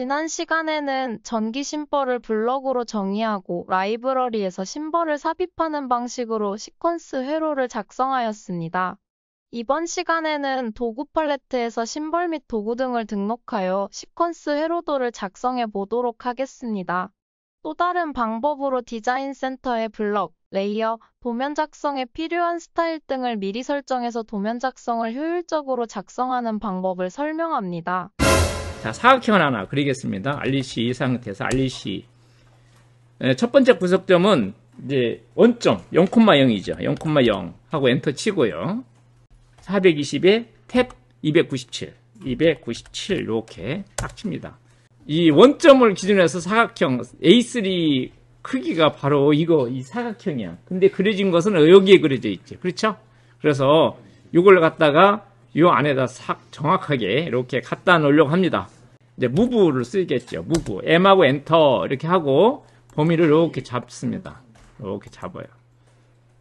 지난 시간에는 전기 심벌을 블럭으로 정의하고 라이브러리에서 심벌을 삽입하는 방식으로 시퀀스 회로를 작성하였습니다. 이번 시간에는 도구 팔레트에서 심벌 및 도구 등을 등록하여 시퀀스 회로도를 작성해 보도록 하겠습니다. 또 다른 방법으로 디자인 센터의 블럭, 레이어, 도면 작성에 필요한 스타일 등을 미리 설정해서 도면 작성을 효율적으로 작성하는 방법을 설명합니다. 자, 사각형을 하나 그리겠습니다. 알리시 상태에서 알리시. 예, 첫 번째 구석점은 이제 원점 0,0이죠. 0,0 하고 엔터 치고요. 420에 탭 297, 297 이렇게 딱 칩니다. 이 원점을 기준으로 해서 사각형 A3 크기가 바로 이거 이 사각형이야. 근데 그려진 것은 여기에 그려져 있지. 그렇죠? 그래서 이걸 갖다가 요 안에다 싹 정확하게 이렇게 갖다 놓으려고 합니다. 이제 무브를 쓰겠죠. 무브. M하고 엔터 이렇게 하고 범위를 이렇게 잡습니다. 이렇게 잡아요.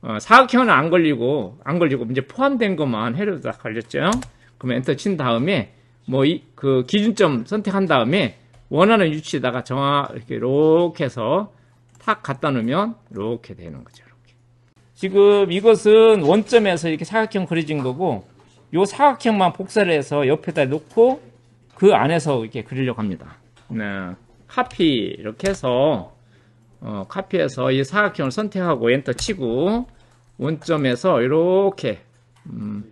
어, 사각형은 안 걸리고 안 걸리고 이제 포함된 것만 해로 다 걸렸죠. 그럼 엔터 친 다음에 뭐이그 기준점 선택한 다음에 원하는 위치에다가 정확 이렇게 이렇게 해서 탁 갖다 놓으면 이렇게 되는 거죠. 이렇게. 지금 이것은 원점에서 이렇게 사각형 그려진 거고 요 사각형만 복사를 해서 옆에다 놓고 그 안에서 이렇게 그리려고 합니다. 네, 카피 이렇게 해서 어, 카피해서 이 사각형을 선택하고 엔터 치고 원점에서 이렇게 음,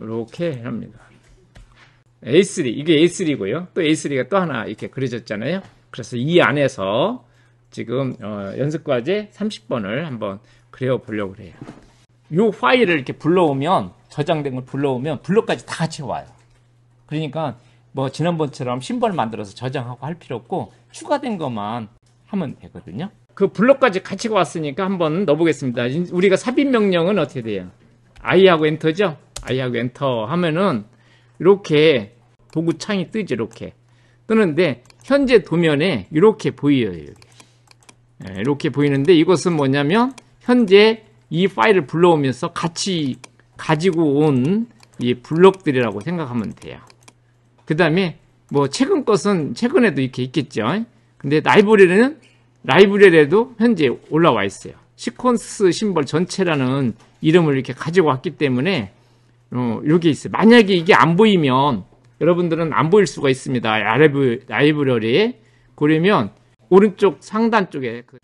이렇게 합니다. A3 이게 A3고요. 또 A3가 또 하나 이렇게 그려졌잖아요. 그래서 이 안에서 지금 어, 연습과제 30번을 한번 그려 보려고 그래요이 파일을 이렇게 불러오면 저장된 걸 불러오면 블록까지 다 같이 와요. 그러니까 뭐 지난번처럼 심벌 만들어서 저장하고 할 필요 없고 추가된 것만 하면 되거든요. 그 블록까지 같이 왔으니까 한번 넣어보겠습니다. 우리가 삽입 명령은 어떻게 돼요? I하고 엔터죠? I하고 엔터 하면은 이렇게 도구 창이 뜨죠. 이렇게 뜨는데 현재 도면에 이렇게 보여요. 이렇게, 예, 이렇게 보이는데 이것은 뭐냐면 현재 이 파일을 불러오면서 같이 가지고 온 이 블록들이라고 생각하면 돼요. 그 다음에 뭐 최근 것은 최근에도 이렇게 있겠죠. 근데 라이브러리는 라이브러리에도 현재 올라와 있어요. 시퀀스 심벌 전체라는 이름을 이렇게 가지고 왔기 때문에 어, 이게 있어요. 만약에 이게 안 보이면 여러분들은 안 보일 수가 있습니다. 라이브, 라이브러리에. 그러면 오른쪽 상단 쪽에 그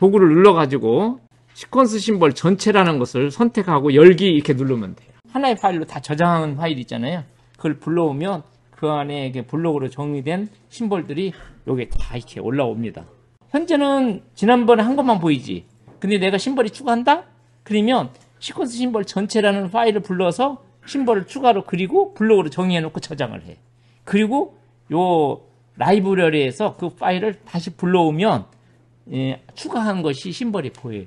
도구를 눌러가지고 시퀀스 심벌 전체라는 것을 선택하고 열기 이렇게 누르면 돼요. 하나의 파일로 다 저장한 파일 있잖아요. 그걸 불러오면 그 안에 이게 블록으로 정의된 심벌들이 여기 다 이렇게 올라옵니다. 현재는 지난번에 한 것만 보이지. 근데 내가 심벌이 추가한다? 그러면 시퀀스 심벌 전체라는 파일을 불러서 심벌을 추가로 그리고 블록으로 정의해놓고 저장을 해. 그리고 요 라이브러리에서 그 파일을 다시 불러오면 예, 추가한 것이 심벌이 보여요.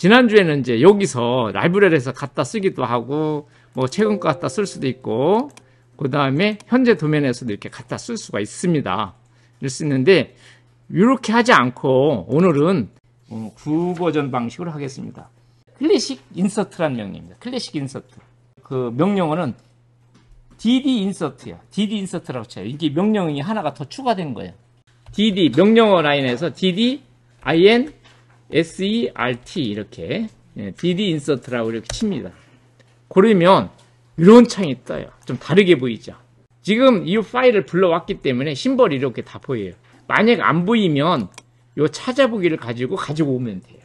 지난주에는 이제 여기서 라이브러리에서 갖다 쓰기도 하고 뭐 최근 거 갖다 쓸 수도 있고 그 다음에 현재 도면에서도 이렇게 갖다 쓸 수가 있습니다. 이럴 수 있는데 이렇게 하지 않고 오늘은 어, 구버전 방식으로 하겠습니다. 클래식 인서트란 명령입니다. 클래식 인서트. 그 명령어는 dd 인서트야. dd 인서트라고 쳐요. 이게 명령이 하나가 더 추가된 거예요. dd 명령어 라인에서 dd in SERT 이렇게 DD 예, 인서트라고 이렇게 칩니다. 그러면 이런 창이 떠요. 좀 다르게 보이죠. 지금 이 파일을 불러왔기 때문에 심벌이 이렇게 다 보여요. 만약 안 보이면 이 찾아보기를 가지고 가지고 오면 돼요.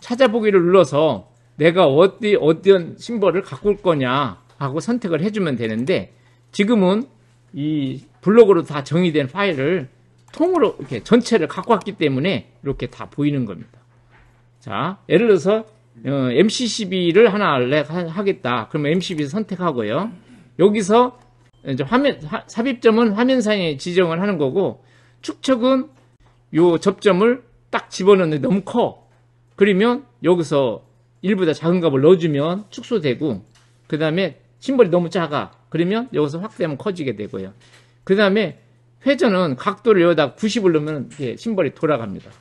찾아보기를 눌러서 내가 어디 어떤 심벌을 가꿀 거냐 하고 선택을 해주면 되는데 지금은 이 블록으로 다 정의된 파일을 통으로 이렇게 전체를 갖고 왔기 때문에 이렇게 다 보이는 겁니다. 자, 예를 들어서 어, MCCB를 하나 하겠다. 그럼 MCB 선택하고요. 여기서 이제 화면 하, 삽입점은 화면상에 지정을 하는 거고 축척은 요 접점을 딱 집어넣는데 너무 커. 그러면 여기서 일보다 작은 값을 넣어주면 축소되고 그 다음에 심벌이 너무 작아. 그러면 여기서 확대하면 커지게 되고요. 그 다음에 회전은 각도를 여기다 90을 넣으면 심벌이 돌아갑니다.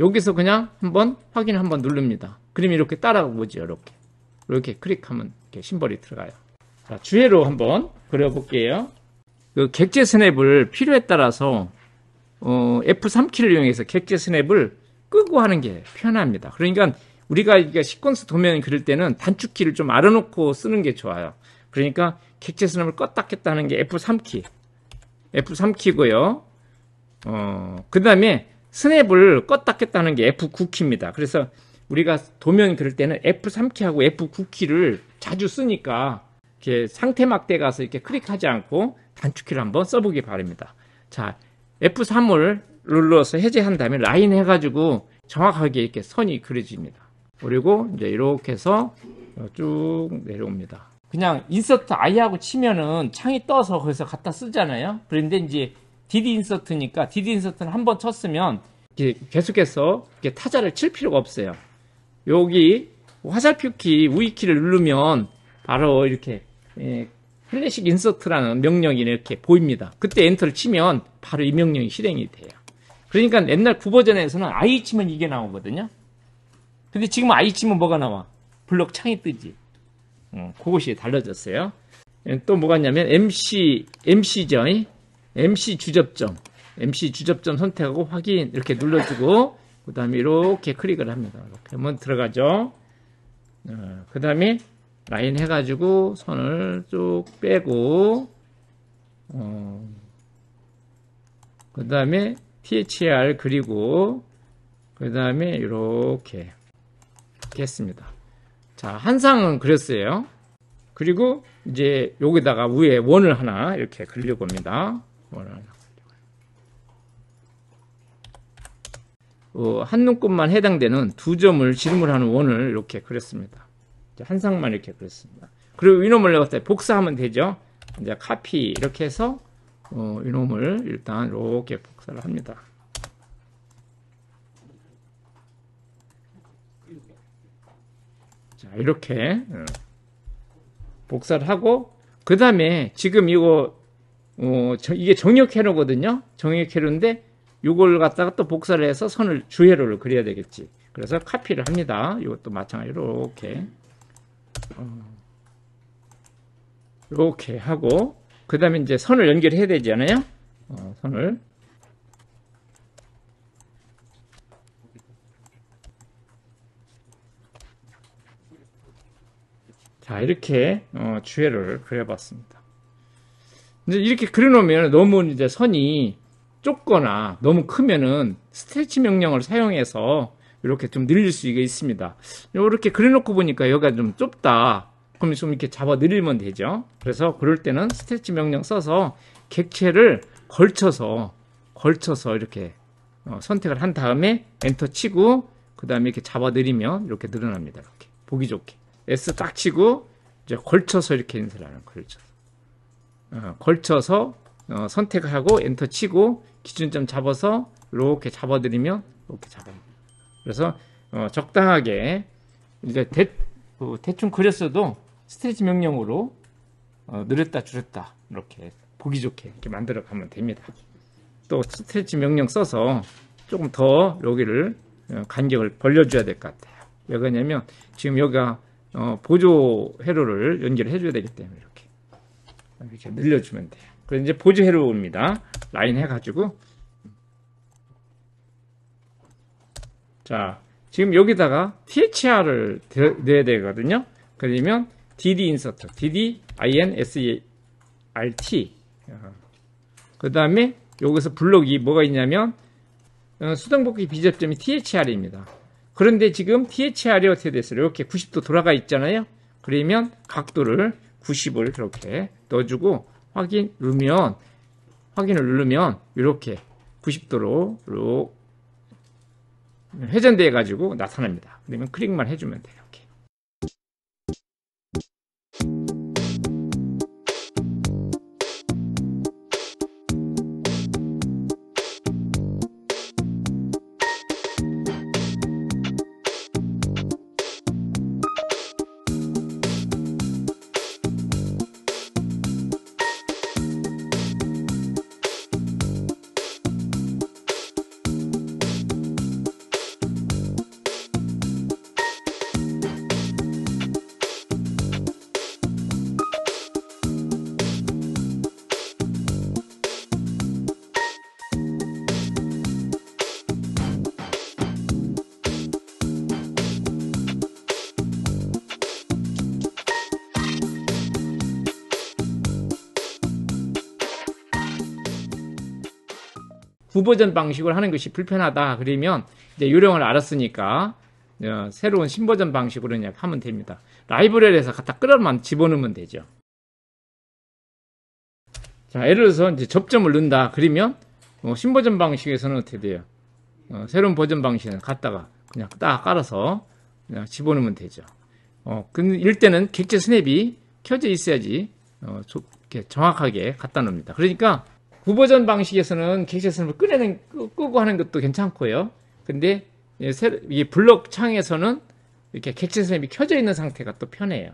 여기서 그냥 한번 확인을 한번 누릅니다. 그럼 이렇게 따라가 보죠. 이렇게. 이렇게 클릭하면 이렇게 심벌이 들어가요. 자, 주해로 한번 그려볼게요. 그 객체 스냅을 필요에 따라서 어, F3키를 이용해서 객체 스냅을 끄고 하는 게 편합니다. 그러니까 우리가 시퀀스 도면 그릴 때는 단축키를 좀 알아놓고 쓰는 게 좋아요. 그러니까 객체 스냅을 껐다 켰다 하는 게 F3키. F3키고요. 어, 그 다음에 스냅을 껐다 켰다는 게 F9키입니다. 그래서 우리가 도면 그럴 때는 F3키하고 F9키를 자주 쓰니까 이렇게 상태 막대 가서 이렇게 클릭하지 않고 단축키를 한번 써보기 바랍니다. 자, F3을 눌러서 해제한 다음에 라인 해가지고 정확하게 이렇게 선이 그려집니다. 그리고 이제 이렇게 해서 쭉 내려옵니다. 그냥 인서트 I하고 치면은 창이 떠서 거기서 갖다 쓰잖아요. 그런데 이제 DD 인서트니까 DD 인서트는한번 쳤으면 계속해서 타자를 칠 필요가 없어요. 여기 화살표키 우이키를 누르면 바로 이렇게 예, 클래식 인서트라는 명령이 이렇게 보입니다. 그때 엔터를 치면 바로 이 명령이 실행이 돼요. 그러니까 옛날 구버전에서는 I 치면 이게 나오거든요. 근데 지금 I 치면 뭐가 나와? 블록 창이 뜨지. 어, 그것이 달라졌어요. 또 뭐가 있냐면 MC, m c 전이 MC 주접점, MC 주접점 선택하고 확인 이렇게 눌러주고 그 다음에 이렇게 클릭을 합니다. 이렇게 한번 들어가죠. 어, 그 다음에 라인 해가지고 선을 쭉 빼고 어, 그 다음에 THR 그리고 그 다음에 이렇게 이 했습니다. 자, 한 상은 그렸어요. 그리고 이제 여기다가 위에 원을 하나 이렇게 그려봅니다. 뭐라 어, 한 눈곱만 해당되는 두 점을 지름을하는 원을 이렇게 그렸습니다. 한 상만 이렇게 그렸습니다. 그리고 이놈을 내가 복사하면 되죠. 이제 카피 이렇게 해서 어, 이놈을 일단 이렇게 복사를 합니다. 자 이렇게 어, 복사를 하고 그 다음에 지금 이거 어, 저, 이게 정역회로거든요. 정역회로인데 이걸 갖다가 또 복사를 해서 선을 주회로를 그려야 되겠지. 그래서 카피를 합니다. 이것도 마찬가지로 이렇게 어. 이렇게 하고 그 다음에 이제 선을 연결해야 되지 않아요? 어, 선을 자 이렇게 어, 주회를 그려봤습니다. 이제 이렇게 그려놓으면 너무 이제 선이 좁거나 너무 크면은 스트레치 명령을 사용해서 이렇게 좀 늘릴 수 있습니다. 이렇게 그려놓고 보니까 여기가 좀 좁다. 그럼 좀 이렇게 잡아 늘리면 되죠. 그래서 그럴 때는 스트레치 명령 써서 객체를 걸쳐서 걸쳐서 이렇게 어, 선택을 한 다음에 엔터 치고 그 다음에 이렇게 잡아 늘리면 이렇게 늘어납니다. 이렇게 보기 좋게 S 딱 치고 이제 걸쳐서 이렇게 인쇄를 하는 걸쳐서. 어, 걸쳐서 어, 선택하고 엔터 치고 기준점 잡아서 이렇게 잡아드리면 이렇게 잡아요. 그래서 어, 적당하게 이제 대, 충 그렸어도 스트레치 명령으로 늘렸다 줄였다 이렇게 보기 좋게 이렇게 만들어 가면 됩니다. 또 스트레치 명령 써서 조금 더 여기를 간격을 벌려줘야 될 것 같아요. 왜 그러냐면 지금 여기가 보조 회로를 연결해 줘야 되기 때문에 이렇게 늘려주면 돼요. 그래서 이제 보조해로 옵니다. 라인 해가지고 자 지금 여기다가 thr를 넣어야 되거든요. 그러면 dd 인서트, dd insert 그 다음에 여기서 블록이 뭐가 있냐면 어, 수동복귀 비접점이 thr입니다. 그런데 지금 thr이 어떻게 됐어요? 이렇게 90도 돌아가 있잖아요. 그러면 각도를 90을 이렇게 넣어주고 확인 누르면 확인을 누르면 이렇게 90도로 회전돼 가지고 나타납니다. 그러면 클릭만 해주면 돼요. 구버전 방식을 하는 것이 불편하다. 그러면 이제 요령을 알았으니까 어, 새로운 신버전 방식으로 그냥 하면 됩니다. 라이브러리에서 갖다 끌어만 집어넣으면 되죠. 자, 예를 들어서 이제 접점을 넣는다. 그러면 뭐 신버전 방식에서는 어떻게 돼요? 어, 새로운 버전 방식을 갖다가 그냥 딱 깔아서 그냥 집어넣으면 되죠. 어, 근데 일때는 객체 스냅이 켜져 있어야지 어, 정확하게 갖다 놓습니다. 그러니까 구버전 방식에서는 객체선을 꺼내는 끄고 하는 것도 괜찮고요. 근데 예, 이 블록 창에서는 이렇게 객체선이 켜져 있는 상태가 또 편해요.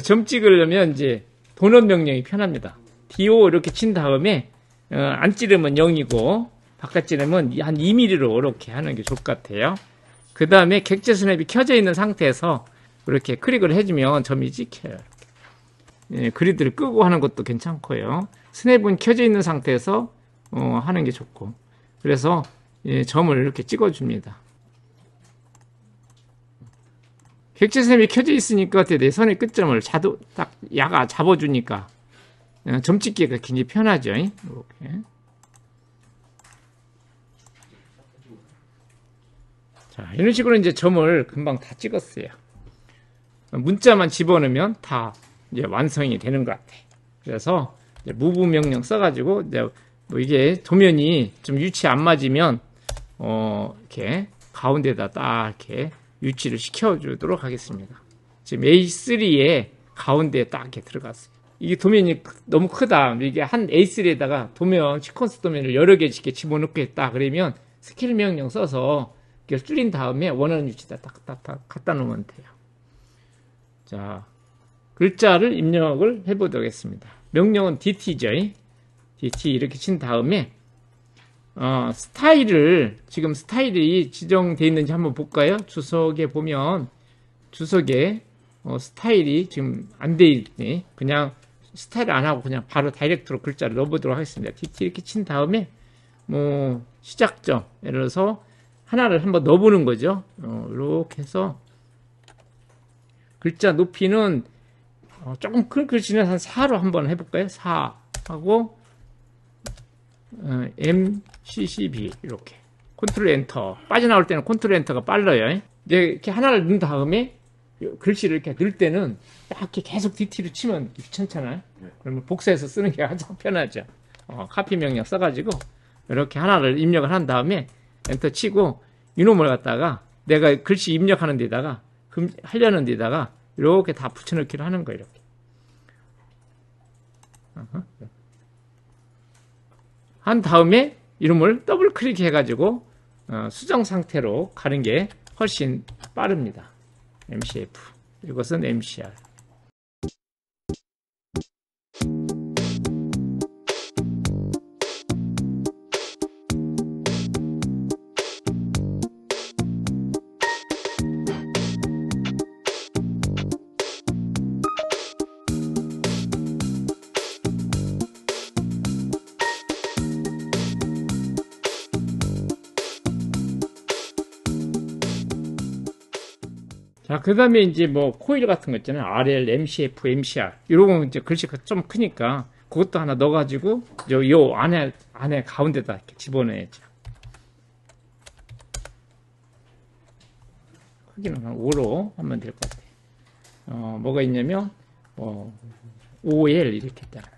점 찍으려면 이제 도넛 명령이 편합니다. DO 이렇게 친 다음에 어, 안 찌르면 0이고 바깥 찌르면 한 2mm로 이렇게 하는 게 좋을 것 같아요. 그 다음에 객체 스냅이 켜져 있는 상태에서 이렇게 클릭을 해주면 점이 찍혀요. 예, 그리드를 끄고 하는 것도 괜찮고요. 스냅은 켜져 있는 상태에서 어, 하는 게 좋고 그래서 예, 점을 이렇게 찍어줍니다. 객체샘이 켜져 있으니까 내 선의 끝점을 자도 딱 야가 잡아주니까 어, 점 찍기가 굉장히 편하죠. 이렇게. 자, 이런 식으로 이제 점을 금방 다 찍었어요. 문자만 집어넣으면 다 이제 완성이 되는 것 같아. 그래서 무브 명령 써가지고 이제 뭐 이게 도면이 좀위치안 맞으면 어 이렇게 가운데다 딱 이렇게 유치를 시켜주도록 하겠습니다. 지금 a 3에 가운데에 딱 이렇게 들어갔어요. 이게 도면이 너무 크다. 이게 한 A3에다가 도면, 시퀀스 도면을 여러 개씩 집어넣겠다. 그러면 스킬 명령 써서 이걸 줄인 다음에 원하는 위치에다 딱, 딱, 딱 갖다 놓으면 돼요. 자, 글자를 입력을 해보도록 하겠습니다. 명령은 DT죠. DT 이렇게 친 다음에 어, 스타일을 지금 스타일이 지정되어 있는지 한번 볼까요? 주석에 보면 주석에 어, 스타일이 지금 안 돼 있네. 그냥 스타일 안 하고 그냥 바로 다이렉트로 글자를 넣어보도록 하겠습니다. 티티 이렇게 친 다음에 뭐 시작점 예를 들어서 하나를 한번 넣어보는 거죠. 이렇게 어, 해서 글자 높이는 어, 조금 큰 글씨는 한 4로 한번 해볼까요? 4하고 어, MCCB 이렇게 컨트롤 엔터 빠져나올 때는 컨트롤 엔터가 빨라요 이제 이렇게 하나를 넣은 다음에 글씨를 이렇게 넣을 때는 딱 이렇게 계속 d t 를 치면 귀찮잖아요 네. 그러면 복사해서 쓰는 게 가장 편하죠 어, 카피 명령 써가지고 이렇게 하나를 입력을 한 다음에 엔터 치고 이놈을 갖다가 내가 글씨 입력하는 데다가 금, 하려는 데다가 이렇게 다 붙여넣기를 하는 거예요 이렇게. Uh 한 다음에 이름을 더블 클릭해 가지고 어, 수정 상태로 가는 게 훨씬 빠릅니다. MCF 이것은 MCR 그 다음에 이제 뭐 코일 같은 거 있잖아요. RL, MCF, MCR. 이런 거 이제 글씨가 좀 크니까 그것도 하나 넣어가지고 요, 요 안에, 안에 가운데다 이렇게 집어넣어야죠. 크기는 한 5로 하면 될 것 같아요. 어, 뭐가 있냐면, 어, OL 이렇게 있잖아요.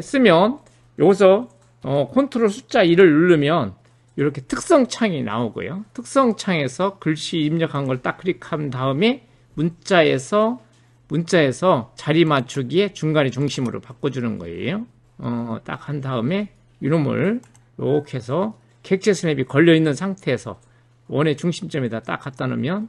쓰면 여기서 어, 컨트롤 숫자 1을 누르면 이렇게 특성 창이 나오고요. 특성 창에서 글씨 입력한 걸 딱 클릭한 다음에 문자에서 문자에서 자리 맞추기에 중간에 중심으로 바꿔주는 거예요. 어, 딱 한 다음에 이놈을 이렇게 해서 객체 스냅이 걸려있는 상태에서 원의 중심점에다 딱 갖다 놓으면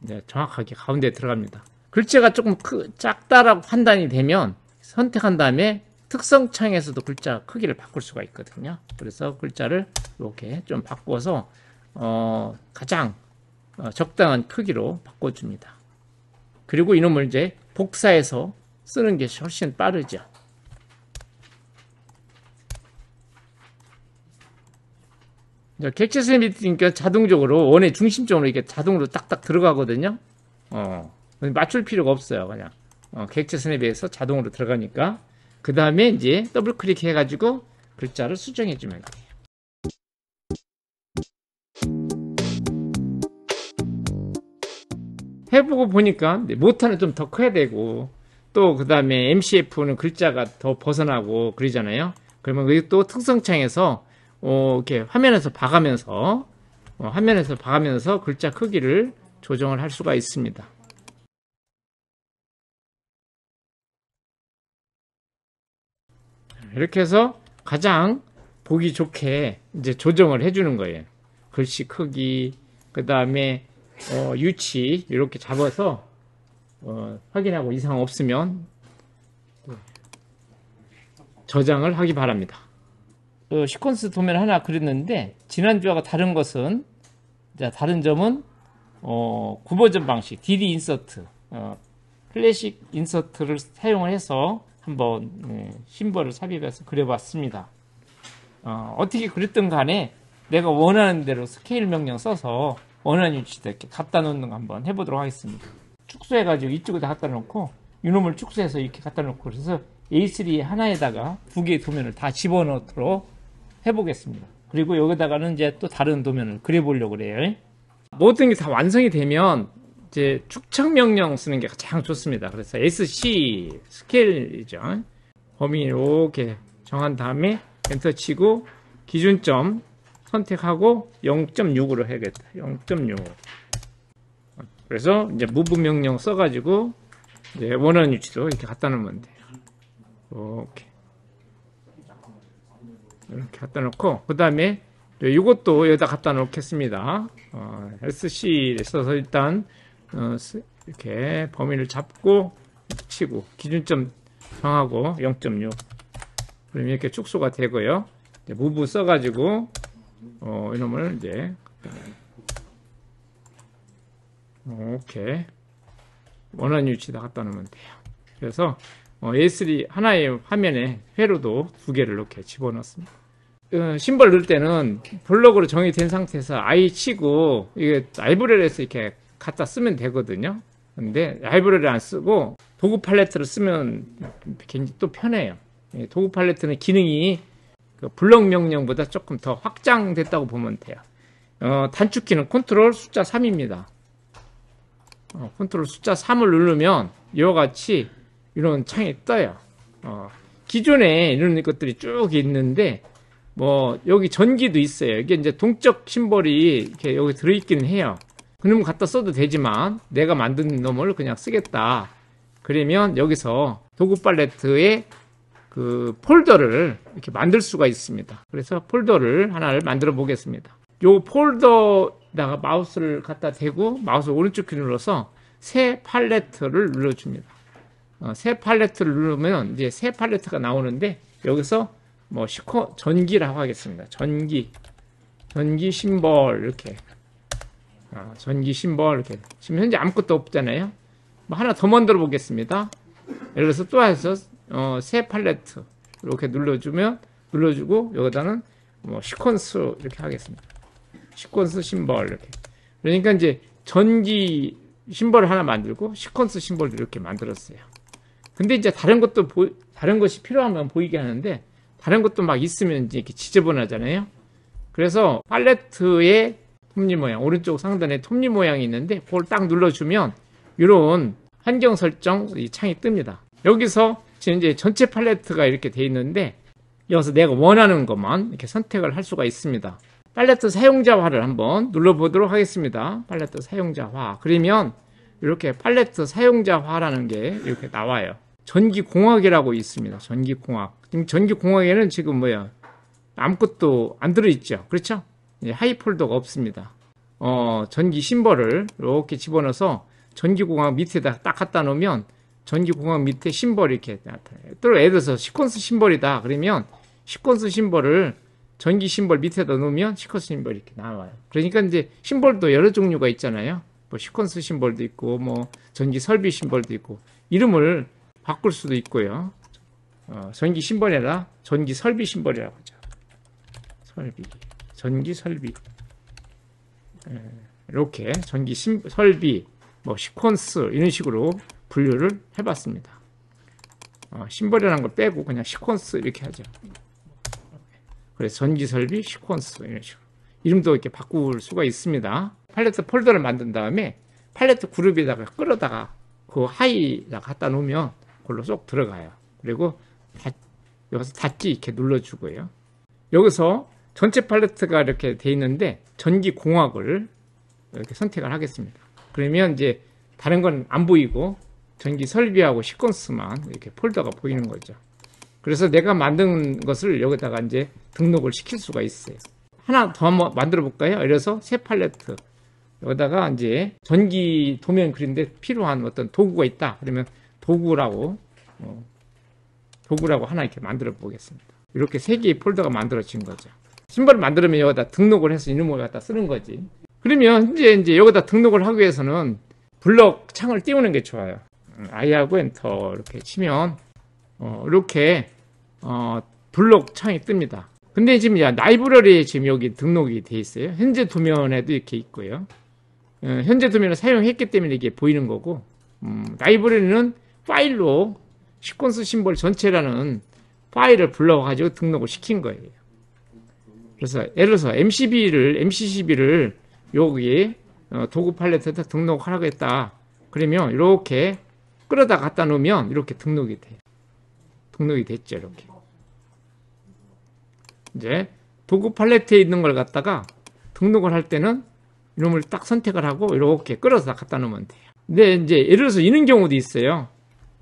네, 정확하게 가운데 들어갑니다. 글자가 조금 크, 작다라고 판단이 되면 선택한 다음에 특성 창에서도 글자 크기를 바꿀 수가 있거든요. 그래서 글자를 이렇게 좀 바꿔서 어, 가장 어, 적당한 크기로 바꿔줍니다. 그리고 이놈을 이제 복사해서 쓰는 게 훨씬 빠르죠. 객체 셈이니까 자동적으로 원의 중심점으로 이게 자동으로 딱딱 들어가거든요. 어, 맞출 필요가 없어요. 그냥 어, 객체 스냅에서 자동으로 들어가니까 그 다음에 이제 더블 클릭해가지고 글자를 수정해주면 돼요. 해보고 보니까 네, 모터는좀 더 커야 되고 또 그 다음에 MCF는 글자가 더 벗어나고 그러잖아요. 그러면 여또 특성창에서 어, 이렇게 화면에서 봐가면서 어, 화면에서 봐가면서 글자 크기를 조정을 할 수가 있습니다. 이렇게 해서 가장 보기 좋게 이제 조정을 해주는 거예요. 글씨 크기, 그 다음에 어, 유치 이렇게 잡아서 어, 확인하고 이상 없으면 저장을 하기 바랍니다. 그 시퀀스 도면 하나 그렸는데 지난주와 다른 것은 자, 다른 점은 어, 구버전 방식 DD 인서트 어, 클래식 인서트를 사용을 해서 한번 예, 심벌을 삽입해서 그려봤습니다. 어, 떻게 그랬든 간에 내가 원하는 대로 스케일 명령 써서 원하는 위치에 이렇게 갖다 놓는 거 한번 해보도록 하겠습니다. 축소해가지고 이쪽에다 갖다 놓고 유놈을 축소해서 이렇게 갖다 놓고 그래서 A3 하나에다가 두 개의 도면을 다 집어넣도록 해보겠습니다. 그리고 여기다가는 이제 또 다른 도면을 그려보려고 그래요. 모든 게 다 완성이 되면 이제 축척 명령 쓰는 게 가장 좋습니다. 그래서 SC 스케일이죠. 범위 이렇게 정한 다음에 엔터 치고 기준점 선택하고 0.6으로 해야겠다. 0.6. 그래서 이제 무브 명령 써가지고 이제 원하는 위치로 이렇게 갖다 놓으면 돼요. 이렇게 이렇게 갖다 놓고 그 다음에 이것도 여기다 갖다 놓겠습니다. 어, SC를 써서 일단 어, 이렇게 범위를 잡고 치고 기준점 정하고 0.6 그럼 이렇게 축소가 되고요 무브 써가지고 어, 이놈을 이제 오케이 원한 위치에다 갖다 놓으면 돼요 그래서 어, A3 하나의 화면에 회로도 두 개를 이렇게 집어넣습니다 어, 심벌 넣을 때는 블록으로 정의된 상태에서 I 치고 이게 라이브러리에서 이렇게 갖다 쓰면 되거든요. 근데 라이브러리를 안 쓰고 도구 팔레트를 쓰면 굉장히 또 편해요. 예, 도구 팔레트는 기능이 그블럭 명령보다 조금 더 확장됐다고 보면 돼요. 어, 단축키는 컨트롤 숫자 3입니다. 어, 컨트롤 숫자 3을 누르면 이와 같이 이런 창이 떠요. 어, 기존에 이런 것들이 쭉 있는데 뭐 여기 전기도 있어요. 이게 이제 동적 심벌이 이렇게 여기 들어있기는 해요. 그놈 갖다 써도 되지만 내가 만든 놈을 그냥 쓰겠다. 그러면 여기서 도구 팔레트에그 폴더를 이렇게 만들 수가 있습니다. 그래서 폴더를 하나를 만들어 보겠습니다. 요 폴더에다가 마우스를 갖다 대고 마우스 오른쪽 키 눌러서 새 팔레트를 눌러줍니다. 어, 새 팔레트를 누르면 이제 새 팔레트가 나오는데 여기서 뭐 시코 전기라고 하겠습니다. 전기, 전기 심벌 이렇게 어, 전기 심벌 이렇게 지금 현재 아무것도 없잖아요. 뭐 하나 더 만들어 보겠습니다. 예를 들어서 또 해서 어, 새 팔레트 이렇게 눌러주면 눌러주고 여기다는 뭐 시퀀스 이렇게 하겠습니다. 시퀀스 심벌 이렇게. 그러니까 이제 전기 심벌을 하나 만들고 시퀀스 심벌도 이렇게 만들었어요. 근데 이제 다른 것도 보, 다른 것이 필요하면 보이게 하는데 다른 것도 막 있으면 이제 이렇게 지저분하잖아요. 그래서 팔레트에 톱니 모양 오른쪽 상단에 톱니 모양이 있는데 그걸 딱 눌러주면 이런 환경 설정 이 창이 뜹니다 여기서 지금 이제 전체 팔레트가 이렇게 돼 있는데 여기서 내가 원하는 것만 이렇게 선택을 할 수가 있습니다 팔레트 사용자화를 한번 눌러보도록 하겠습니다 팔레트 사용자화 그러면 이렇게 팔레트 사용자화라는 게 이렇게 나와요 전기공학이라고 있습니다 전기공학 지금 전기공학에는 지금 뭐야 아무것도 안 들어있죠 그렇죠 예, 하이폴더가 없습니다. 어, 전기 심벌을 이렇게 집어넣어서 전기공학 밑에다 딱 갖다 놓으면 전기공학 밑에 심벌이 이렇게 나타나요. 또 예를 들어서 시퀀스 심벌이다 그러면 시퀀스 심벌을 전기 심벌 밑에다 놓으면 시퀀스 심벌이 이렇게 나와요. 그러니까 이제 심벌도 여러 종류가 있잖아요. 뭐 시퀀스 심벌도 있고 뭐 전기 설비 심벌도 있고 이름을 바꿀 수도 있고요. 어, 전기 심벌이라 전기 설비 심벌이라고 하죠. 설비. 전기 설비 예, 이렇게 전기 심, 설비 뭐 시퀀스 이런 식으로 분류를 해봤습니다. 어, 심벌이라는 걸 빼고 그냥 시퀀스 이렇게 하죠. 그래서 전기 설비 시퀀스 이런 식으로 이름도 이렇게 바꿀 수가 있습니다. 팔레트 폴더를 만든 다음에 팔레트 그룹에다가 끌어다가 그 하이에다가 갖다 놓으면 그걸로 쏙 들어가요. 그리고 다, 여기서 닫기 이렇게 눌러주고요. 여기서 전체 팔레트가 이렇게 돼 있는데 전기 공학을 이렇게 선택을 하겠습니다. 그러면 이제 다른 건 안 보이고 전기 설비하고 시퀀스만 이렇게 폴더가 보이는 거죠. 그래서 내가 만든 것을 여기다가 이제 등록을 시킬 수가 있어요. 하나 더 한번 만들어 볼까요? 이래서새 팔레트 여기다가 이제 전기 도면 그린데 필요한 어떤 도구가 있다. 그러면 도구라고 어, 도구라고 하나 이렇게 만들어 보겠습니다. 이렇게 세 개의 폴더가 만들어진 거죠. 신발을 만들면 여기다 등록을 해서 이름을 갖다 쓰는 거지. 그러면 이제 이제 여기다 등록을 하기 위해서는 블럭 창을 띄우는 게 좋아요. I하고 엔터 이렇게 치면 어, 이렇게 어, 블록 창이 뜹니다. 근데 지금 야 라이브러리 지금 여기 등록이 돼 있어요. 현재 도면에도 이렇게 있고요. 어, 현재 도면을 사용했기 때문에 이게 보이는 거고 음, 라이브러리는 파일로 시퀀스 심볼 전체라는 파일을 불러가지고 등록을 시킨 거예요. 그래서 예를 들어서 MCB를 MCCB를 여기 어, 도구 팔레트에 등록하라고 했다. 그러면 이렇게 끌어다 갖다 놓으면 이렇게 등록이 돼요. 등록이 됐죠, 이렇게. 이제 도구 팔레트에 있는 걸 갖다가 등록을 할 때는 이놈을 딱 선택을 하고 이렇게 끌어서 갖다 놓으면 돼요. 근데 이제 예를 들어서 이런 경우도 있어요.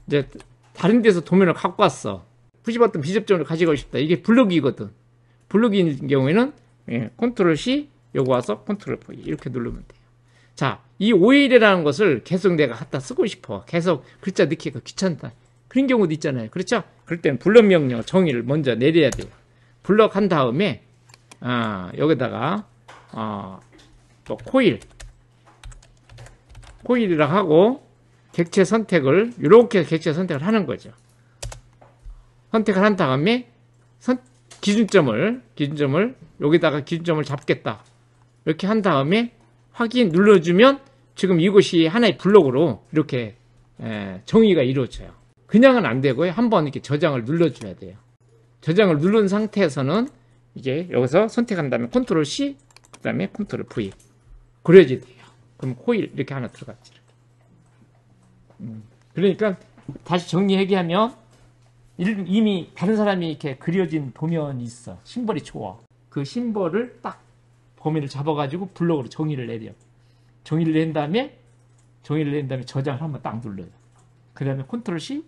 이제 다른 데서 도면을 갖고 왔어. 푸시 버튼 비접점을 가지고 싶다. 이게 블럭이거든 블록인 경우에는 예, 컨트롤 C 요거 와서 컨트롤 V 이렇게 누르면 돼요. 자, 이 5일이라는 것을 계속 내가 갖다 쓰고 싶어. 계속 글자 넣기가 귀찮다. 그런 경우도 있잖아요. 그렇죠? 그럴 땐 블럭 명령 정의를 먼저 내려야 돼요. 블럭 한 다음에 아, 여기다가 아, 또 코일 코일이라고 하고 객체 선택을 이렇게 객체 선택을 하는 거죠. 선택을 한 다음에 선, 기준점을 기준점을 여기다가 기준점을 잡겠다 이렇게 한 다음에 확인 눌러주면 지금 이곳이 하나의 블록으로 이렇게 정의가 이루어져요 그냥은 안 되고요 한번 이렇게 저장을 눌러줘야 돼요 저장을 누른 상태에서는 이게 여기서 선택한 다음에 컨트롤 C 그 다음에 컨트롤 V 그려야지 돼요 그럼 코일 이렇게 하나 들어갔지 음, 그러니까 다시 정리하게 하면 이미 다른 사람이 이렇게 그려진 도면이 있어. 심벌이 좋아. 그 심벌을 딱 범위를 잡아가지고 블록으로 정의를 내려. 정의를 낸 다음에 정의를 낸 다음에 저장을 한번 딱 눌러요. 그 다음에 컨트롤 C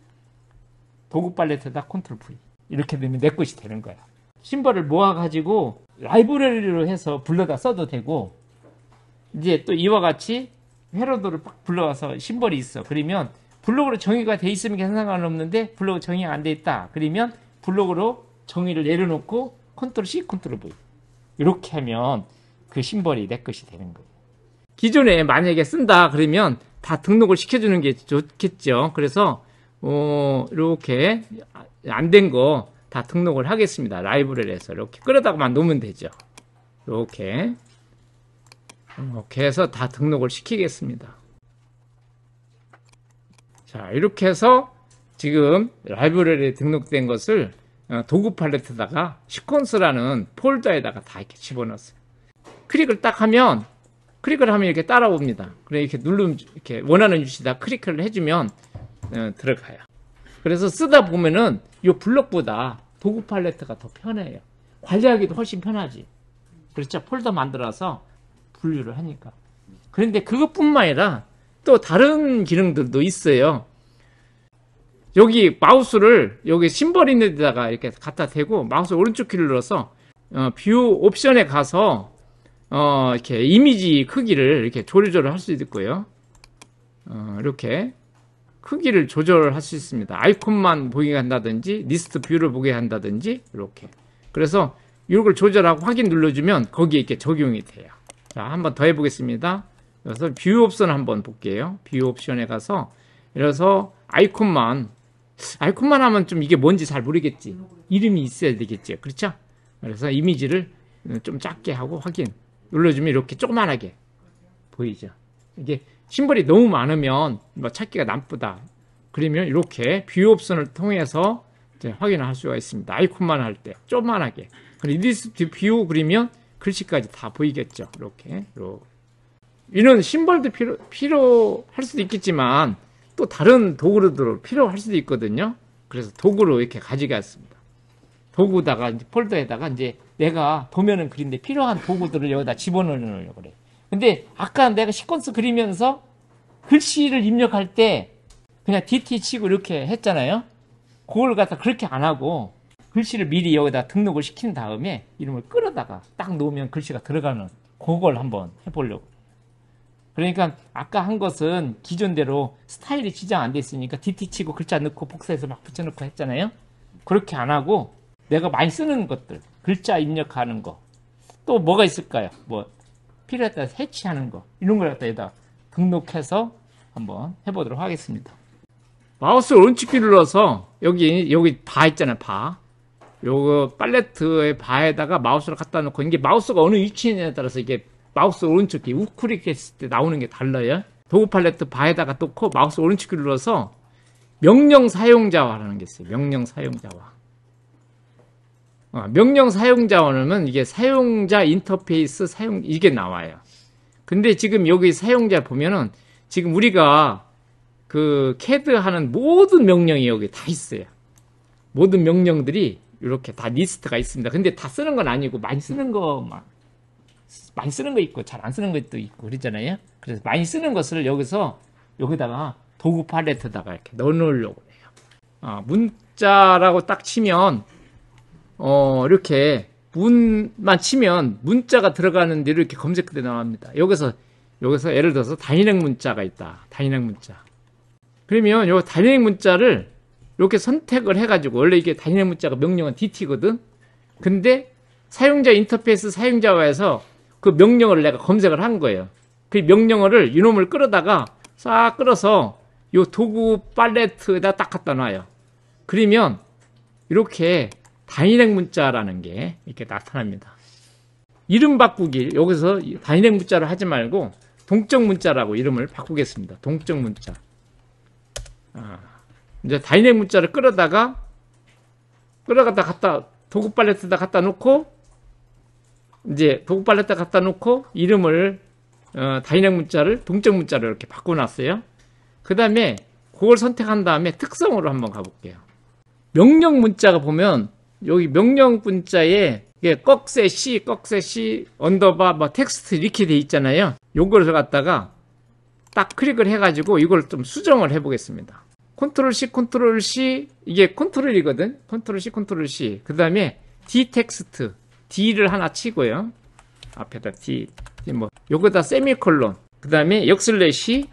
도구 팔레트에다 컨트롤 V 이렇게 되면 내 것이 되는 거야. 심벌을 모아가지고 라이브러리로 해서 불러다 써도 되고 이제 또 이와 같이 회로도를빡 불러와서 심벌이 있어. 그러면 블록으로 정의가 돼 있으면 상관 없는데 블록 정의가 안돼 있다. 그러면 블록으로 정의를 내려놓고 컨트롤 C, 컨트롤 V 이렇게 하면 그 심벌이 내 것이 되는 거예요. 기존에 만약에 쓴다 그러면 다 등록을 시켜주는 게 좋겠죠. 그래서 어, 이렇게 안 된 거 다 등록을 하겠습니다. 라이브를해서 이렇게 끌어다가만 놓으면 되죠. 이렇게 이렇게 해서 다 등록을 시키겠습니다. 자, 이렇게 해서 지금 라이브러리에 등록된 것을 어, 도구 팔레트에다가 시퀀스라는 폴더에다가 다 이렇게 집어넣었어요. 클릭을 딱 하면 클릭을 하면 이렇게 따라옵니다. 그래 이렇게 누르면 이렇게 원하는 유시다 클릭을 해주면 어, 들어가요. 그래서 쓰다 보면은 이 블록보다 도구 팔레트가 더 편해요. 관리하기도 훨씬 편하지. 그렇죠? 폴더 만들어서 분류를 하니까. 그런데 그것뿐만 아니라 또 다른 기능들도 있어요. 여기 마우스를 여기 심벌 있는 데다가 이렇게 갖다 대고 마우스 오른쪽 키를 눌러서 어, 뷰 옵션에 가서 어, 이렇게 이미지 크기를 이렇게 조절할수 있고요. 어, 이렇게 크기를 조절할 수 있습니다. 아이콘만 보게 한다든지 리스트 뷰를 보게 한다든지 이렇게. 그래서 이걸 조절하고 확인 눌러주면 거기에 이렇게 적용이 돼요. 자, 한번 더 해보겠습니다. 그래서 뷰 옵션 한번 볼게요. 뷰 옵션에 가서 그래서 아이콘만 아이콘만 하면 좀 이게 뭔지 잘 모르겠지. 이름이 있어야 되겠지. 그렇죠? 그래서 이미지를 좀 작게 하고 확인 눌러주면 이렇게 조그만하게 보이죠. 이게 심벌이 너무 많으면 뭐 찾기가 나쁘다. 그러면 이렇게 뷰 옵션을 통해서 확인할 을 수가 있습니다. 아이콘만 할 때 조그만하게. 그리고 리스트 뷰 그리면 글씨까지 다 보이겠죠. 이렇게 이렇게. 이런 심벌도 필요, 필요할 수도 있겠지만 또 다른 도구로도 필요할 수도 있거든요. 그래서 도구로 이렇게 가져갔습니다. 도구다가 이제 폴더에다가 이제 내가 도면은 그린데 필요한 도구들을 여기다 집어넣으려고 그래. 근데 아까 내가 시퀀스 그리면서 글씨를 입력할 때 그냥 DT 치고 이렇게 했잖아요. 그걸 갖다 그렇게 안 하고 글씨를 미리 여기다 등록을 시킨 다음에 이름을 끌어다가 딱 놓으면 글씨가 들어가는 그걸 한번 해보려고. 그러니까 아까 한 것은 기존대로 스타일이 지정 안돼 있으니까 DT 치고 글자 넣고 복사해서 막붙여놓고 했잖아요. 그렇게 안 하고 내가 많이 쓰는 것들 글자 입력하는 거 또 뭐가 있을까요? 뭐필요하다 해치하는 거 이런 걸 갖다 여기다 등록해서 한번 해보도록 하겠습니다. 마우스 오른쪽키 눌러서 여기 여기 바 있잖아요 바 요거 팔레트의 바에다가 마우스를 갖다 놓고 이게 마우스가 어느 위치에 냐 따라서 이게 마우스 오른쪽 키 우클릭했을 때 나오는 게 달라요. 도구 팔레트 바에다가 놓고 마우스 오른쪽 키 눌러서 명령 사용자화라는 게 있어요. 명령 사용자화. 어, 명령 사용자화는 이게 사용자 인터페이스 사용 이게 나와요. 근데 지금 여기 사용자 보면은 지금 우리가 그 캐드 하는 모든 명령이 여기 다 있어요. 모든 명령들이 이렇게 다 리스트가 있습니다. 근데 다 쓰는 건 아니고 많이 쓰는 것만 많이 쓰는 거 있고 잘 안 쓰는 것도 있고 그러잖아요. 그래서 많이 쓰는 것을 여기서 여기다가 도구 팔레트에다가 이렇게 넣어놓으려고 해요. 어, 아, 문자라고 딱 치면 어, 이렇게 문만 치면 문자가 들어가는 데로 이렇게 검색대 나옵니다. 여기서 여기서 예를 들어서 단일행 문자가 있다. 단일행 문자. 그러면 요 단일행 문자를 이렇게 선택을 해가지고 원래 이게 단일행 문자가 명령은 DT거든. 근데 사용자 인터페이스 사용자와에서 그 명령어를 내가 검색을 한 거예요. 그 명령어를 이놈을 끌어다가 싹 끌어서 요 도구 팔레트에다 딱 갖다 놔요. 그러면 이렇게 단일행 문자라는 게 이렇게 나타납니다. 이름 바꾸기 여기서 단일행 문자를 하지 말고 동적 문자라고 이름을 바꾸겠습니다. 동적 문자. 아, 이제 단일행 문자를 끌어다가 끌어갔다 갖다 도구 팔레트에다 갖다 놓고 이제 보급 발렛다 갖다 놓고 이름을 어, 다인형 문자를 동적 문자로 이렇게 바꿔놨어요. 그 다음에 그걸 선택한 다음에 특성으로 한번 가볼게요. 명령 문자가 보면 여기 명령 문자에 이게 꺽쇠 C, 꺽쇠 C, 언더바, 뭐 텍스트 이렇게 돼 있잖아요. 요거를 갖다가 딱 클릭을 해가지고 이걸 좀 수정을 해보겠습니다. 컨트롤 C, 컨트롤 C, 이게 컨트롤이거든. 컨트롤 C, 컨트롤 C. 그 다음에 D 텍스트. D를 하나 치고요. 앞에다 D, D 뭐 요거다 세미콜론 그 다음에 역슬래시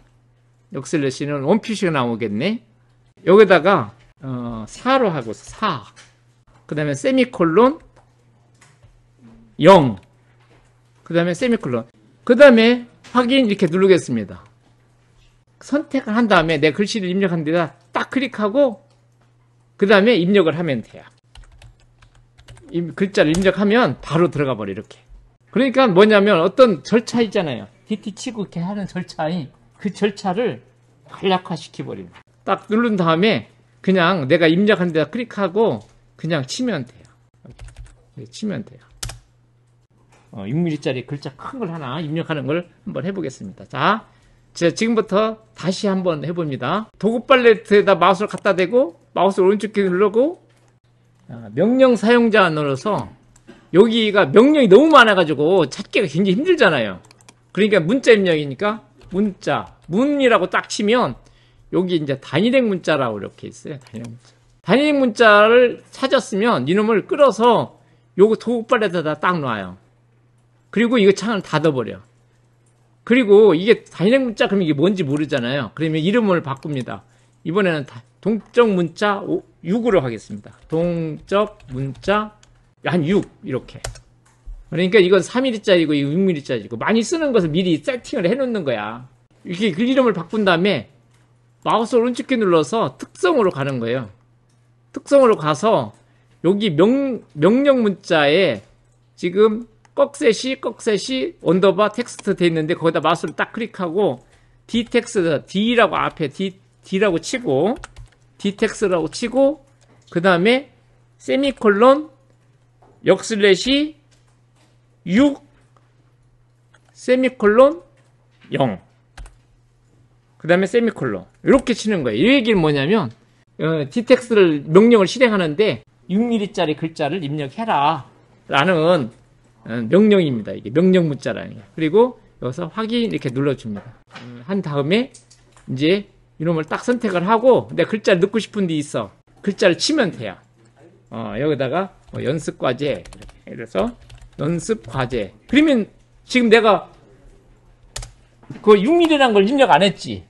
역슬래시는 원피시가 나오겠네. 여기다가 어, 4로 하고 4. 그 다음에 세미콜론 0. 그 다음에 세미콜론. 그 다음에 확인 이렇게 누르겠습니다. 선택을 한 다음에 내 글씨를 입력한 데다 딱 클릭하고 그 다음에 입력을 하면 돼요. 글자를 입력하면 바로 들어가 버려 이렇게 그러니까 뭐냐면 어떤 절차 있잖아요 DT 치고 이렇게 하는 절차인 그 절차를 간략화시켜 버리는 딱 누른 다음에 그냥 내가 입력한 데다 클릭하고 그냥 치면 돼요 네, 치면 돼요 어, 6mm짜리 글자 큰 걸 하나 입력하는 걸 한번 해보겠습니다 자 제가 지금부터 다시 한번 해봅니다. 도구 팔레트에다 마우스를 갖다 대고 마우스 오른쪽 키 누르고 아, 명령 사용자 언어로서 여기가 명령이 너무 많아가지고 찾기가 굉장히 힘들잖아요. 그러니까 문자 입력이니까 문자, 문이라고 딱 치면 여기 이제 단일행 문자라고 이렇게 있어요. 단일행 문자. 단일행 문자를 찾았으면 이놈을 끌어서 요거 도구발에다가 딱 놔요. 그리고 이거 창을 닫아버려. 그리고 이게 단일행 문자 그러면 이게 뭔지 모르잖아요. 그러면 이름을 바꿉니다. 이번에는 동적 문자 6으로 하겠습니다. 동적 문자 한 6 이렇게. 그러니까 이건 3mm짜리고 6mm짜리고 많이 쓰는 것을 미리 세팅을 해놓는 거야. 이렇게 글 이름을 바꾼 다음에 마우스 오른쪽키 눌러서 특성으로 가는 거예요. 특성으로 가서 여기 명, 명령 문자에 지금 꺽셋이 꺽셋이 언더바 텍스트 돼 있는데 거기다 마우스를 딱 클릭하고 d 텍스트 D라고 앞에 D D라고 치고 D텍스라고 치고 그 다음에 세미콜론 역슬래시 6 세미콜론 0. 그 다음에 세미콜론. 이렇게 치는 거예요. 이 얘기는 뭐냐면, 어, 디텍스를, 명령을 실행하는데, 6mm짜리 글자를 입력해라. 라는 어, 명령입니다. 이게 명령 문자라는 거예요. 그리고 여기서 확인 이렇게 눌러줍니다. 음, 한 다음에, 이제 이놈을 딱 선택을 하고 내 글자를 넣고 싶은 데 있어 글자를 치면 돼요 어, 여기다가 뭐 연습 과제 이래서 연습 과제 그러면 지금 내가 그 6mm라는 걸 입력 안 했지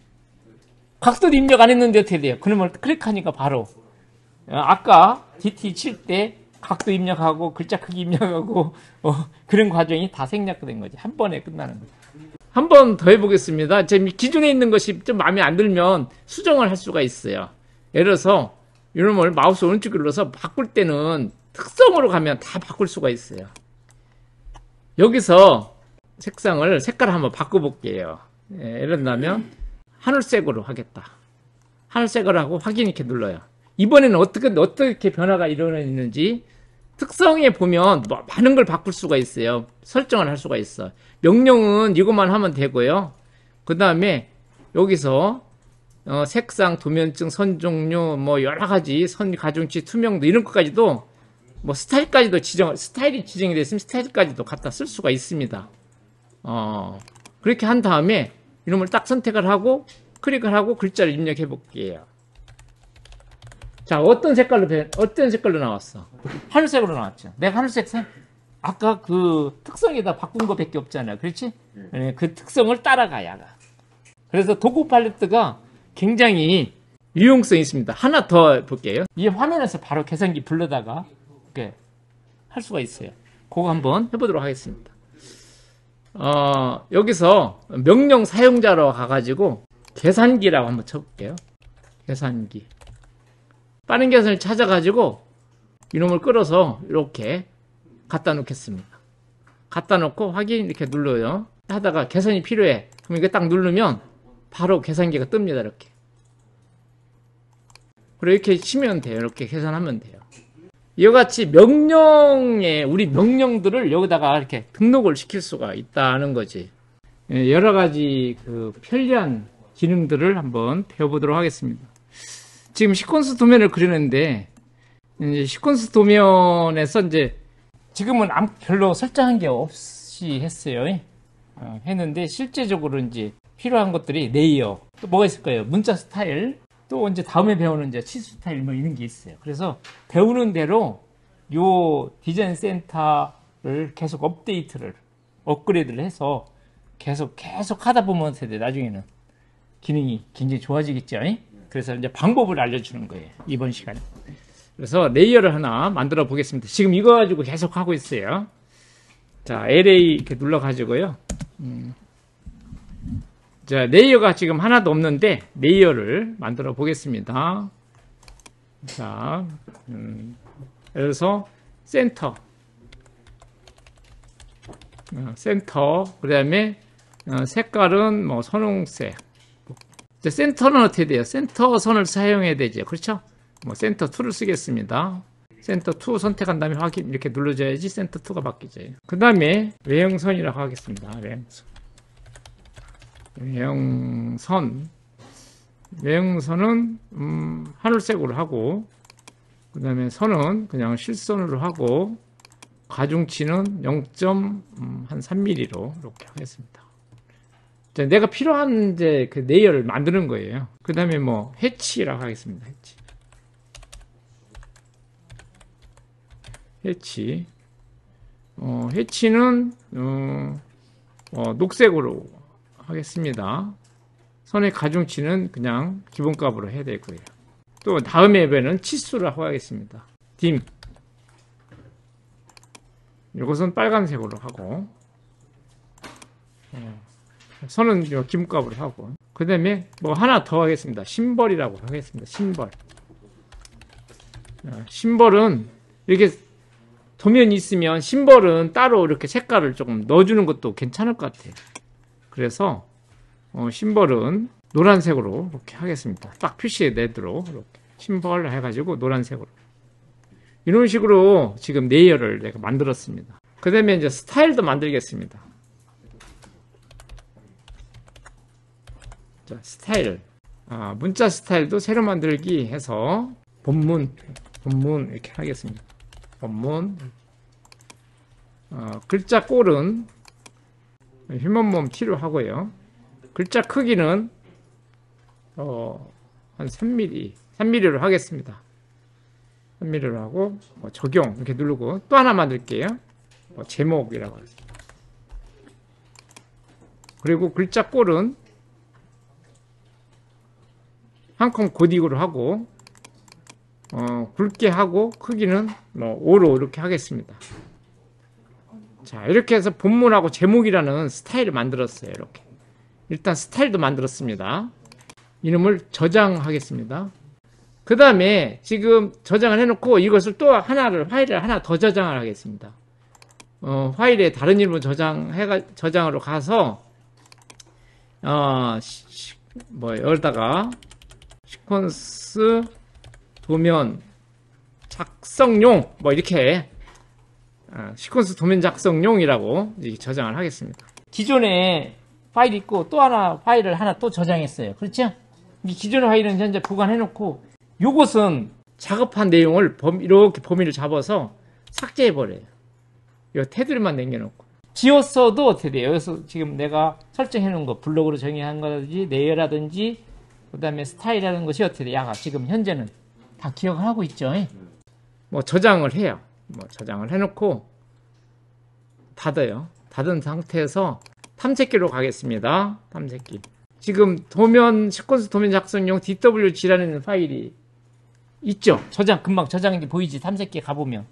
각도도 입력 안 했는데 어떻게 돼요 그놈을 클릭하니까 바로 어, 아까 DT 칠때 각도 입력하고 글자 크기 입력하고 어, 그런 과정이 다 생략된 거지 한 번에 끝나는 거지 한번더 해보겠습니다. 제 기존에 있는 것이 좀 마음에 안 들면 수정을 할 수가 있어요. 예를 들어서 이런을 마우스 오른쪽 눌러서 바꿀 때는 특성으로 가면 다 바꿀 수가 있어요. 여기서 색상을 색깔 을 한번 바꿔볼게요. 예, 를 들면 하늘색으로 하겠다. 하늘색을 하고 확인 이렇게 눌러요. 이번에는 어떻게 어떻게 변화가 일어나 있는지 특성에 보면 뭐 많은 걸 바꿀 수가 있어요. 설정을 할 수가 있어. 명령은 이것만 하면 되고요. 그 다음에 여기서 어, 색상, 도면증, 선 종류, 뭐 여러 가지 선 가중치, 투명도 이런 것까지도 뭐 스타일까지도 지정, 스타일이 지정이 됐으면 스타일까지도 갖다 쓸 수가 있습니다. 어, 그렇게 한 다음에 이놈을 딱 선택을 하고 클릭을 하고 글자를 입력해 볼게요. 자, 어떤 색깔로 배, 어떤 색깔로 나왔어? 하늘색으로 나왔죠. 내가 하늘색 색 아까 그 특성에다 바꾼 거밖에 없잖아. 그렇지? 네, 그 특성을 따라가야. 그래서 도구 팔레트가 굉장히 유용성이 있습니다. 하나 더 볼게요. 이 화면에서 바로 계산기 불러다가 이렇게 할 수가 있어요. 그거 한번 해보도록 하겠습니다. 어, 여기서 명령 사용자로 가가지고 계산기라고 한번 쳐볼게요. 계산기. 빠른 계산을 찾아가지고 이놈을 끌어서 이렇게 갖다 놓겠습니다. 갖다 놓고 확인 이렇게 눌러요. 하다가 계산이 필요해. 그럼 이게 딱 누르면 바로 계산기가 뜹니다. 이렇게. 그리고 이렇게 치면 돼요. 이렇게 계산하면 돼요. 이와 같이 명령에 우리 명령들을 여기다가 이렇게 등록을 시킬 수가 있다는 거지. 예, 여러 가지 그 편리한 기능들을 한번 배워보도록 하겠습니다. 지금 시퀀스 도면을 그리는데 이제 시퀀스 도면에서 이제 지금은 아무 별로 설정한 게 없이 했어요. 어, 했는데 실제적으로 이제 필요한 것들이 레이어 또 뭐가 있을까요? 문자 스타일 또 이제 다음에 배우는 이제 치수 스타일 뭐 이런 게 있어요. 그래서 배우는 대로 요 디자인 센터를 계속 업데이트를 업그레이드를 해서 계속 계속 하다 보면 세 나중에는 기능이 굉장히 좋아지겠죠. 이? 그래서 이제 방법을 알려주는 거예요. 이번 시간에. 그래서 레이어를 하나 만들어 보겠습니다. 지금 이거 가지고 계속 하고 있어요. 자, LA 이렇게 눌러가지고요. 음. 자, 레이어가 지금 하나도 없는데 레이어를 만들어 보겠습니다. 자, 음, 예를 서 센터, 어, 센터, 그 다음에 어, 색깔은 뭐 선홍색, 센터는 어떻게 돼요? 센터 선을 사용해야 되죠. 그렇죠? 뭐 센터 2를 쓰겠습니다. 센터 2 선택한 다음에 확인 이렇게 눌러줘야지 센터 2가 바뀌죠. 그 다음에 외형선이라고 하겠습니다. 외형선. 외형선. 외형선은 음, 하늘색으로 하고 그 다음에 선은 그냥 실선으로 하고 가중치는 0.3mm로 음, 이렇게 하겠습니다. 내가 필요한 이제 그 레이어를 만드는 거예요. 그 다음에 뭐 해치라고 하겠습니다. 해치. 해치. 어, 해치는 어, 어, 녹색으로 하겠습니다. 선의 가중치는 그냥 기본값으로 해야 될거고요또 다음 앱에는 치수라고 하겠습니다. 딤. 이것은 빨간색으로 하고 어. 선은 요기값으로 하고 그 다음에 뭐 하나 더 하겠습니다 심벌이라고 하겠습니다 심벌 어, 심벌은 이렇게 도면이 있으면 심벌은 따로 이렇게 색깔을 조금 넣어주는 것도 괜찮을 것 같아요 그래서 어, 심벌은 노란색으로 이렇게 하겠습니다 딱 표시에 내도록 이렇게 심벌 해가지고 노란색으로 이런 식으로 지금 레이어를 내가 만들었습니다 그 다음에 이제 스타일도 만들겠습니다 자, 스타일. 아, 문자 스타일도 새로 만들기 해서 본문, 본문 이렇게 하겠습니다. 본문. 어, 글자 꼴은 휴먼몸 T로 하고요. 글자 크기는 어, 한 3mm, 3mm로 하겠습니다. 3mm로 하고 뭐 적용 이렇게 누르고 또 하나 만들게요. 뭐 제목이라고 하겠습니다. 그리고 글자 꼴은 한컴 고딕으로 하고 어, 굵게 하고 크기는 뭐 5로 이렇게 하겠습니다. 자 이렇게 해서 본문하고 제목이라는 스타일을 만들었어요. 이렇게 일단 스타일도 만들었습니다. 이름을 저장하겠습니다. 그 다음에 지금 저장을 해놓고 이것을 또 하나를 파일을 하나 더 저장을 하겠습니다. 어, 파일에 다른 이름을 저장해 저장으로 가서 어, 뭐여다가 시퀀스 도면 작성용 뭐 이렇게 아, 시퀀스 도면 작성용이라고 저장을 하겠습니다. 기존에 파일 있고 또 하나 파일을 하나 또 저장했어요. 그렇죠? 기존 파일은 현재 보관해놓고 요것은 작업한 내용을 범, 이렇게 범위를 잡아서 삭제해버려요. 요 테두리만 남겨놓고 지웠어도 어떻게 돼요? 여기서 지금 내가 설정해놓은 거 블록으로 정의한 거라든지 레이라든지 그 다음에 스타일이라는 것이 어떻게 돼? 야가 지금 현재는 다 기억을 하고 있죠. 예? 뭐 저장을 해요. 뭐 저장을 해놓고 닫아요. 닫은 상태에서 탐색기로 가겠습니다. 탐색기. 지금 도면 시퀀스 도면 작성용 DWG라는 파일이 있죠. 저장 금방 저장이 보이지. 탐색기 가보면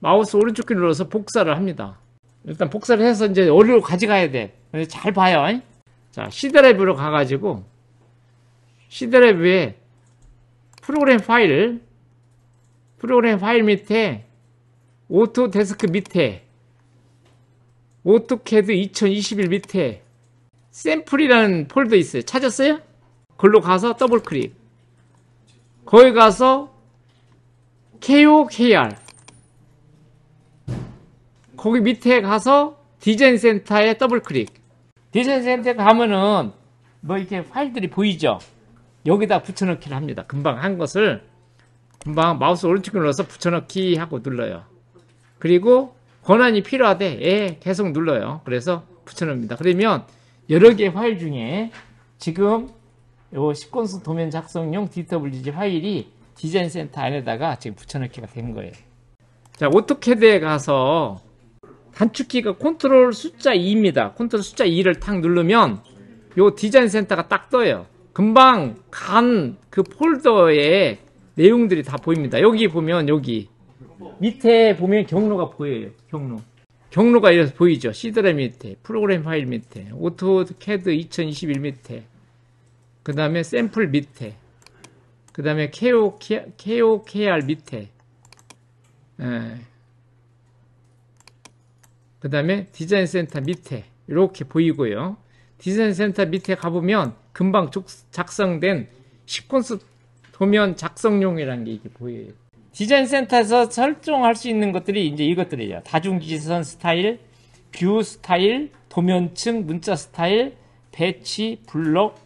마우스 오른쪽 키를 눌러서 복사를 합니다. 일단 복사를 해서 이제 어디로 가져가야 돼. 잘 봐요. 자 C 드라이브로 가가지고 시드라이브에 프로그램 파일 프로그램 파일 밑에 오토데스크 밑에 오토캐드 2021 밑에 샘플이라는 폴더 있어요. 찾았어요? 글로 가서 더블 클릭. 거기 가서 KOKR 거기 밑에 가서 디자인 센터에 더블 클릭. 디자인 센터 가면은 뭐 이렇게 파일들이 보이죠? 여기다 붙여넣기를 합니다. 금방 한 것을 금방 마우스 오른쪽을 눌러서 붙여넣기 하고 눌러요. 그리고 권한이 필요하대. 예, 계속 눌러요. 그래서 붙여넣습니다. 그러면 여러 개의 파일 중에 지금 요 시퀀스 도면 작성용 DWG 파일이 디자인 센터 안에다가 지금 붙여넣기가 된 거예요. 자, 오토캐드에 가서 단축키가 컨트롤 숫자 2입니다. 컨트롤 숫자 2를 탁 누르면 요 디자인 센터가 딱 떠요. 금방 간 그 폴더에 내용들이 다 보입니다. 여기 보면 여기 밑에 보면 경로가 보여요. 경로. 경로가 이래서 보이죠. 시드램 밑에, 프로그램 파일 밑에, 오토캐드 2021 밑에, 그 다음에 샘플 밑에, 그 다음에 KOKR 밑에, 예. 그 다음에 디자인 센터 밑에 이렇게 보이고요. 디자인 센터 밑에 가보면 금방 작성된 시퀀스 도면 작성용이라는 게 이게 보여요. 디자인 센터에서 설정할 수 있는 것들이 이제 이것들이에요. 다중지선 스타일, 뷰 스타일, 도면층, 문자 스타일, 배치, 블록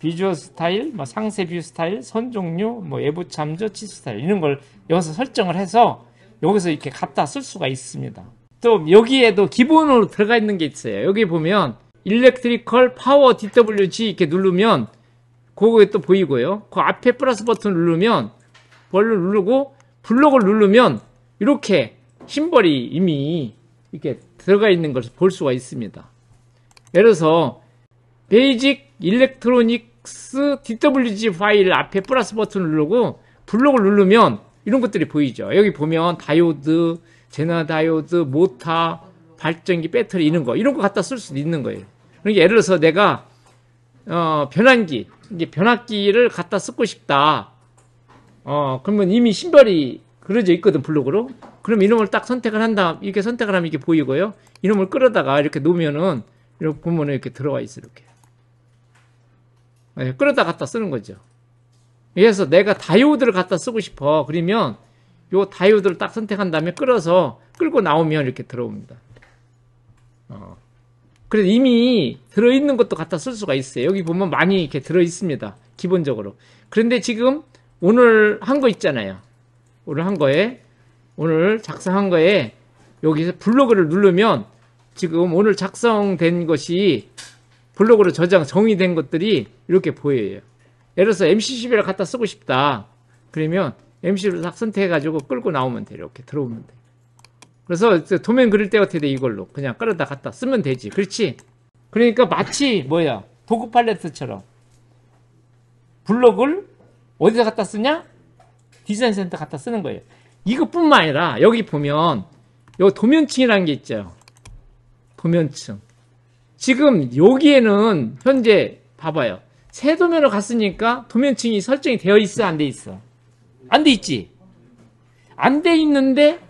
비주얼 스타일, 뭐 상세 뷰 스타일, 선 종류, 뭐 외부 참조, 치 스타일 이런 걸 여기서 설정을 해서 여기서 이렇게 갖다 쓸 수가 있습니다. 또 여기에도 기본으로 들어가 있는 게 있어요. 여기 보면 일렉트리컬 파워 DWG 이렇게 누르면 그거에 또 보이고요. 그 앞에 플러스 버튼 누르면 벌을 누르고 블록을 누르면 이렇게 심벌이 이미 이렇게 들어가 있는 것을 볼 수가 있습니다. 예를 들어서 베이직 일렉트로닉스 DWG 파일 앞에 플러스 버튼을 누르고 블록을 누르면 이런 것들이 보이죠. 여기 보면 다이오드, 제나 다이오드, 모터 발전기, 배터리 이런 거 이런 거 갖다 쓸 수도 있는 거예요. 그러니까 예를 들어서 내가 어, 변환기, 이제 변압기를 갖다 쓰고 싶다. 어, 그러면 이미 신발이 그려져 있거든, 블록으로. 그럼 이놈을 딱 선택을 한다 이렇게 선택을 하면 이게 보이고요. 이놈을 끌어다가 이렇게 놓으면은, 이렇게 보면 이렇게 들어와 있어, 이렇게. 네, 끌어다 갖다 쓰는 거죠. 그래서 내가 다이오드를 갖다 쓰고 싶어. 그러면 요 다이오드를 딱 선택한 다음에 끌어서, 끌고 나오면 이렇게 들어옵니다. 어. 그래서 이미 들어있는 것도 갖다 쓸 수가 있어요. 여기 보면 많이 이렇게 들어있습니다. 기본적으로. 그런데 지금 오늘 한 거 있잖아요. 오늘 한 거에, 오늘 작성한 거에 여기서 블로그를 누르면 지금 오늘 작성된 것이 블로그로 저장, 정의된 것들이 이렇게 보여요. 예를 들어서 MCCB를 갖다 쓰고 싶다. 그러면 MCCB를 딱 선택해가지고 끌고 나오면 돼. 요 이렇게 들어오면 돼. 그래서 도면 그릴 때 어떻게 돼 이걸로 그냥 끌어다 갖다 쓰면 되지 그렇지 그러니까 마치 뭐야 도구 팔레트처럼 블록을 어디다 갖다 쓰냐 디자인 센터 갖다 쓰는 거예요 이것뿐만 아니라 여기 보면 요 도면층이라는 게 있죠 도면층 지금 여기에는 현재 봐봐요 새 도면으로 갔으니까 도면층이 설정이 되어 있어 안 돼 있어 안 돼 있지 안 돼 있는데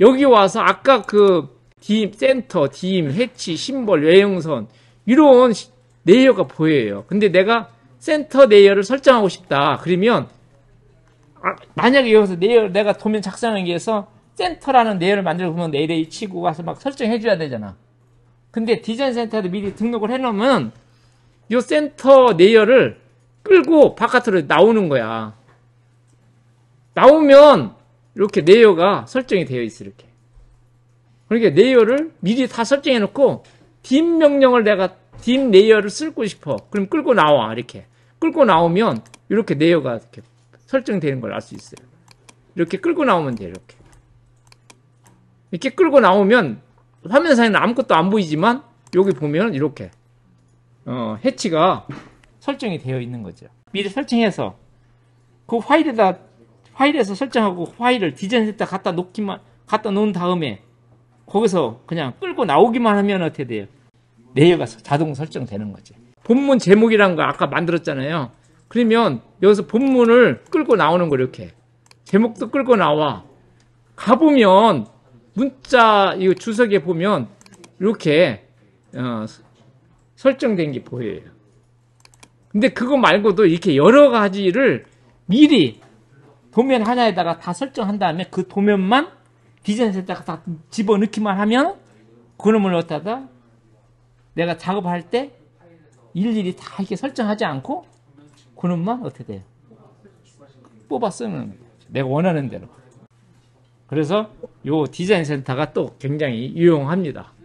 여기 와서 아까 그디 센터, 디 해치, 심벌, 외형선 이런 레이어가 보여요. 근데 내가 센터 레이어를 설정하고 싶다. 그러면 아, 만약에 여기서 레이어 내가 도면 작성하기 위해서 센터라는 레이어를 만들고 보면 레이 치고 와서 막 설정해 줘야 되잖아. 근데 디자인 센터에 미리 등록을 해 놓으면 이 센터 레이어를 끌고 바깥으로 나오는 거야. 나오면 이렇게 레이어가 설정이 되어 있어 이렇게. 그러니까 레이어를 미리 다 설정해 놓고 빔 명령을 내가 빔 레이어를 쓸고 싶어. 그럼 끌고 나와 이렇게. 끌고 나오면 이렇게 레이어가 이렇게 설정되는 걸 알 수 있어요. 이렇게 끌고 나오면 돼요. 이렇게. 이렇게 끌고 나오면 화면상에는 아무것도 안 보이지만 여기 보면 이렇게 어, 해치가 설정이 되어 있는 거죠. 미리 설정해서 그 파일에다 파일에서 설정하고 파일을 디자인 센터 갖다 놓기만 갖다 놓은 다음에 거기서 그냥 끌고 나오기만 하면 어떻게 돼요? 내려가서 자동 설정되는 거지. 본문 제목이란 거 아까 만들었잖아요. 그러면 여기서 본문을 끌고 나오는 거 이렇게 제목도 끌고 나와 가보면 문자 이 주석에 보면 이렇게 어, 설정된 게 보여요. 근데 그거 말고도 이렇게 여러 가지를 미리 도면 하나에다가 다 설정한 다음에 그 도면만 디자인에다가 다 집어넣기만 하면 그놈을 어다가 내가 작업할 때 일일이 다 이렇게 설정하지 않고 그놈만 어떻게 돼요? 뽑아 쓰는 내가 원하는 대로. 그래서 요 디자인 센터가 또 굉장히 유용합니다.